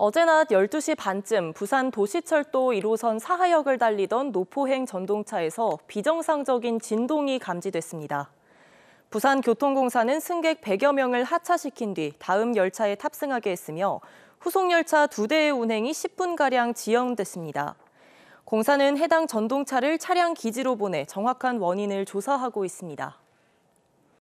어제 낮 12시 반쯤 부산 도시철도 1호선 사하역을 달리던 노포행 전동차에서 비정상적인 진동이 감지됐습니다. 부산교통공사는 승객 100여 명을 하차시킨 뒤 다음 열차에 탑승하게 했으며 후속열차 두대의 운행이 10분가량 지연됐습니다. 공사는 해당 전동차를 차량 기지로 보내 정확한 원인을 조사하고 있습니다.